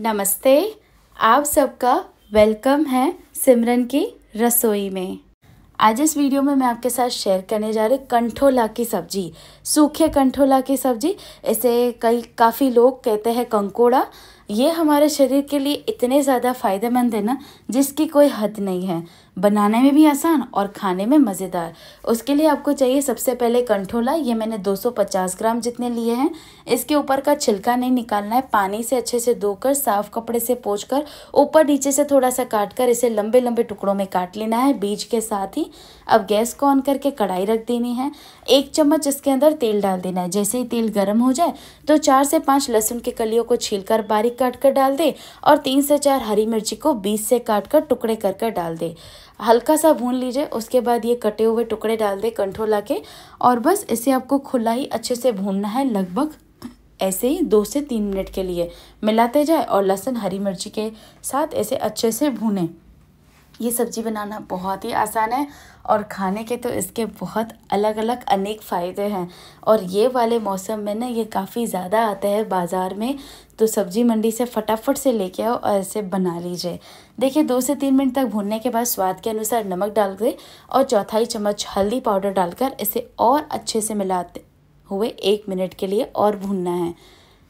नमस्ते आप सबका वेलकम है सिमरन की रसोई में आज इस वीडियो में मैं आपके साथ शेयर करने जा रही कंठोला की सब्ज़ी सूखे कंठोला की सब्ज़ी इसे कई काफ़ी लोग कहते हैं कंकोड़ा ये हमारे शरीर के लिए इतने ज़्यादा फ़ायदेमंद है ना जिसकी कोई हद नहीं है बनाने में भी आसान और खाने में मज़ेदार उसके लिए आपको चाहिए सबसे पहले कंठोला ये मैंने 250 ग्राम जितने लिए हैं इसके ऊपर का छिलका नहीं निकालना है पानी से अच्छे से धोकर साफ़ कपड़े से पोछ कर ऊपर नीचे से थोड़ा सा काट कर इसे लंबे लंबे टुकड़ों में काट लेना है बीज के साथ ही अब गैस को ऑन करके कढ़ाई रख देनी है एक चम्मच इसके अंदर तेल डाल देना है जैसे ही तेल गर्म हो जाए तो चार से पाँच लहसुन के कलियों को छील बारीक काट कर डाल दें और तीन से चार हरी मिर्ची को बीच से काट कर टुकड़े कर कर डाल दें हल्का सा भून लीजिए उसके बाद ये कटे हुए टुकड़े डाल दें कंठो ला के और बस इसे आपको खुला ही अच्छे से भूनना है लगभग ऐसे ही दो से तीन मिनट के लिए मिलाते जाए और लहसुन हरी मिर्ची के साथ ऐसे अच्छे से भूनें ये सब्ज़ी बनाना बहुत ही आसान है और खाने के तो इसके बहुत अलग अलग अनेक फ़ायदे हैं और ये वाले मौसम में ना ये काफ़ी ज़्यादा आता है बाज़ार में तो सब्ज़ी मंडी से फटाफट से लेके आओ और ऐसे बना लीजिए देखिए दो से तीन मिनट तक भूनने के बाद स्वाद के अनुसार नमक डाल दें और चौथाई चम्मच हल्दी पाउडर डालकर इसे और अच्छे से मिलाते हुए एक मिनट के लिए और भूनना है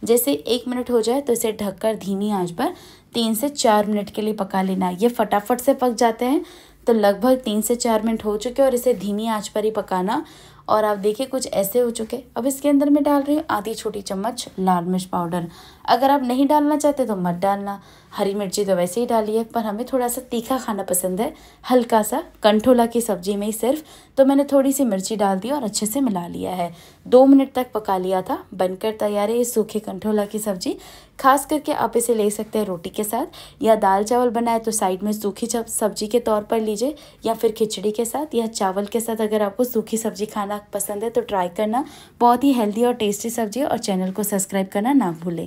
जैसे एक मिनट हो जाए तो इसे ढककर धीमी आंच पर तीन से चार मिनट के लिए पका लेना ये फटाफट से पक जाते हैं तो लगभग तीन से चार मिनट हो चुके और इसे धीमी आंच पर ही पकाना और आप देखिए कुछ ऐसे हो चुके अब इसके अंदर मैं डाल रही हूँ आधी छोटी चम्मच लाल मिर्च पाउडर अगर आप नहीं डालना चाहते तो मत डालना हरी मिर्ची तो वैसे ही डालिए पर हमें थोड़ा सा तीखा खाना पसंद है हल्का सा कंठोला की सब्जी में ही सिर्फ तो मैंने थोड़ी सी मिर्ची डाल दी और अच्छे से मिला लिया है दो मिनट तक पका लिया था बनकर तैयार है ये सूखे कंठोला की सब्जी खास करके आप इसे ले सकते हैं रोटी के साथ या दाल चावल बनाए तो साइड में सूखी सब्जी के तौर पर लीजिए या फिर खिचड़ी के साथ या चावल के साथ अगर आपको सूखी सब्जी खाना पसंद है तो ट्राई करना बहुत ही हेल्दी और टेस्टी सब्जी है और चैनल को सब्सक्राइब करना ना भूलें